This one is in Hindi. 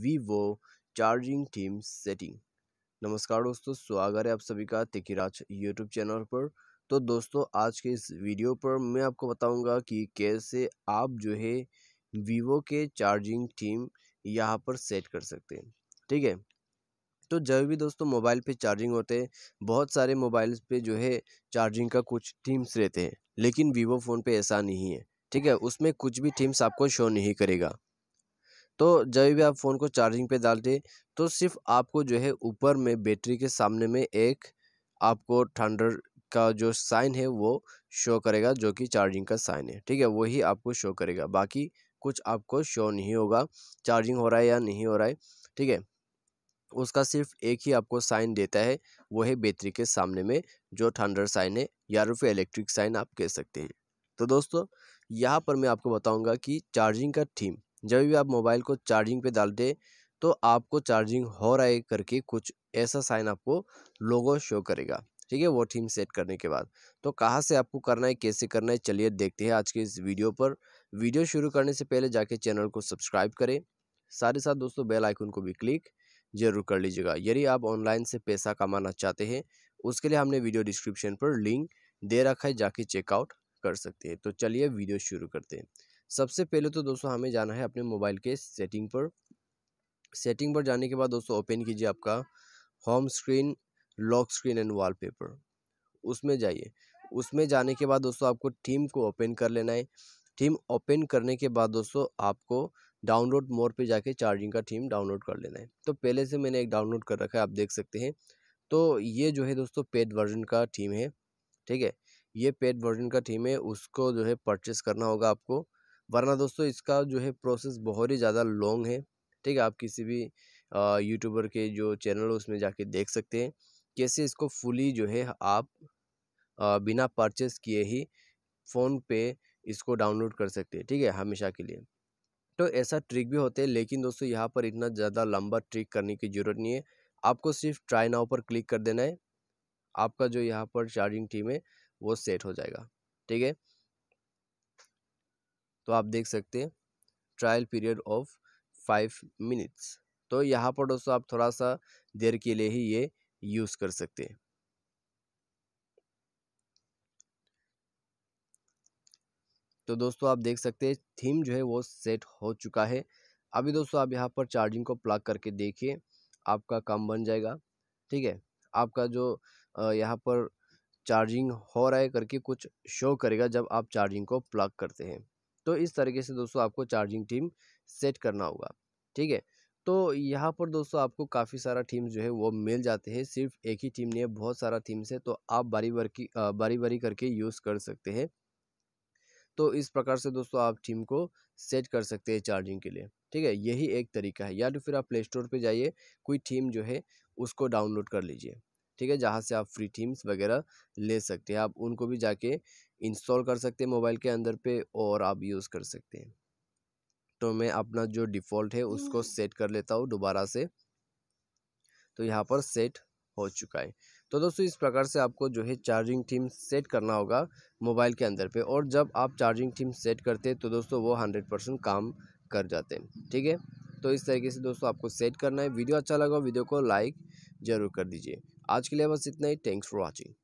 वीवो चार्जिंग टीम सेटिंग नमस्कार दोस्तों स्वागत है आप सभी का तिकिराज यूट्यूब चैनल पर तो दोस्तों आज के इस वीडियो पर मैं आपको बताऊंगा कि कैसे आप जो है वीवो के चार्जिंग टीम यहाँ पर सेट कर सकते हैं ठीक है तो जब भी दोस्तों मोबाइल पे चार्जिंग होते हैं बहुत सारे मोबाइल्स पे जो है चार्जिंग का कुछ टीम्स रहते हैं लेकिन वीवो फ़ोन पे ऐसा नहीं है ठीक है उसमें कुछ भी टीम्स आपको शो नहीं करेगा तो जब भी आप फ़ोन को चार्जिंग पे डालते तो सिर्फ आपको जो है ऊपर में बैटरी के सामने में एक आपको थंडर का जो साइन है वो शो करेगा जो कि चार्जिंग का साइन है ठीक है वही आपको शो करेगा बाकी कुछ आपको शो नहीं होगा चार्जिंग हो रहा है या नहीं हो रहा है ठीक है उसका सिर्फ एक ही आपको साइन देता है वो है बैटरी के सामने में जो थंडर साइन है या फिर इलेक्ट्रिक साइन आप कह सकते हैं तो दोस्तों यहाँ पर मैं आपको बताऊँगा कि चार्जिंग का थीम जब भी आप मोबाइल को चार्जिंग पे डालते तो आपको चार्जिंग हो रहा है करके कुछ ऐसा साइन आपको लोगो शो करेगा ठीक है वो थीम सेट करने के बाद तो कहाँ से आपको करना है कैसे करना है चलिए देखते हैं आज के इस वीडियो पर वीडियो शुरू करने से पहले जाके चैनल को सब्सक्राइब करें साथ ही साथ दोस्तों बेल आइकन को भी क्लिक जरूर कर लीजिएगा यदि आप ऑनलाइन से पैसा कमाना चाहते हैं उसके लिए हमने वीडियो डिस्क्रिप्शन पर लिंक दे रखा है जाके चेकआउट कर सकते हैं तो चलिए वीडियो शुरू करते हैं सबसे पहले तो दोस्तों हमें जाना है अपने मोबाइल के सेटिंग पर सेटिंग पर जाने के बाद दोस्तों ओपन कीजिए आपका home screen lock screen and wallpaper उसमें जाइए उसमें जाने के बाद दोस्तों आपको टीम को ओपन कर लेना है टीम ओपन करने के बाद दोस्तों आपको डाउनलोड मोड पे जाके चार्जिंग का थीम डाउनलोड कर लेना है तो पहले से मैंने एक डाउनलोड कर रखा है आप देख सकते हैं तो ये जो है दोस्तों पेड वर्जन का थीम है ठीक है ये पेड वर्जन का थीम है उसको जो है परचेस करना होगा आपको वरना दोस्तों इसका जो है प्रोसेस बहुत ही ज़्यादा लॉन्ग है ठीक है आप किसी भी यूट्यूबर के जो चैनल हो उसमें जाके देख सकते हैं कैसे इसको फुली जो है आप आ, बिना परचेस किए ही फ़ोन पे इसको डाउनलोड कर सकते हैं ठीक है हमेशा के लिए तो ऐसा ट्रिक भी होते हैं लेकिन दोस्तों यहाँ पर इतना ज़्यादा लंबा ट्रिक करने की ज़रूरत नहीं है आपको सिर्फ ट्राई नाव पर क्लिक कर देना है आपका जो यहाँ पर चार्जिंग टीम है वो सेट हो जाएगा ठीक है तो आप देख सकते हैं trial period of five minutes तो यहाँ पर दोस्तों आप थोड़ा सा देर के लिए ही ये यूज़ कर सकते हैं तो दोस्तों आप देख सकते हैं थीम जो है वो सेट हो चुका है अभी दोस्तों आप यहाँ पर चार्जिंग को प्लग करके देखिए आपका काम बन जाएगा ठीक है आपका जो यहाँ पर चार्जिंग हो रहा है करके कुछ शो करेगा जब आप चार्जिंग को प्लग करते हैं तो इस तरीके से दोस्तों आपको चार्जिंग टीम सेट करना होगा ठीक है तो यहाँ पर दोस्तों आपको काफ़ी सारा टीम जो है वो मिल जाते हैं सिर्फ एक ही टीम नहीं है बहुत सारा टीम्स है तो आप बारी बारी की बारी बारी करके यूज़ कर सकते हैं तो इस प्रकार से दोस्तों आप थीम को सेट कर सकते हैं चार्जिंग के लिए ठीक है यही एक तरीका है या तो फिर आप प्ले स्टोर पर जाइए कोई थीम जो है उसको डाउनलोड कर लीजिए ठीक है जहाँ से आप फ्री थीम्स वगैरह ले सकते हैं आप उनको भी जाके इंस्टॉल कर सकते हैं मोबाइल के अंदर पे और आप यूज़ कर सकते हैं तो मैं अपना जो डिफ़ॉल्ट है उसको सेट कर लेता हूँ दोबारा से तो यहाँ पर सेट हो चुका है तो दोस्तों इस प्रकार से आपको जो है चार्जिंग थीम सेट करना होगा मोबाइल के अंदर पे और जब आप चार्जिंग थीम सेट करते हैं तो दोस्तों वो हंड्रेड परसेंट काम कर जाते हैं ठीक है तो इस तरीके से दोस्तों आपको सेट करना है वीडियो अच्छा लगा वीडियो को लाइक ज़रूर कर दीजिए आज के लिए बस इतना ही थैंक्स फॉर वॉचिंग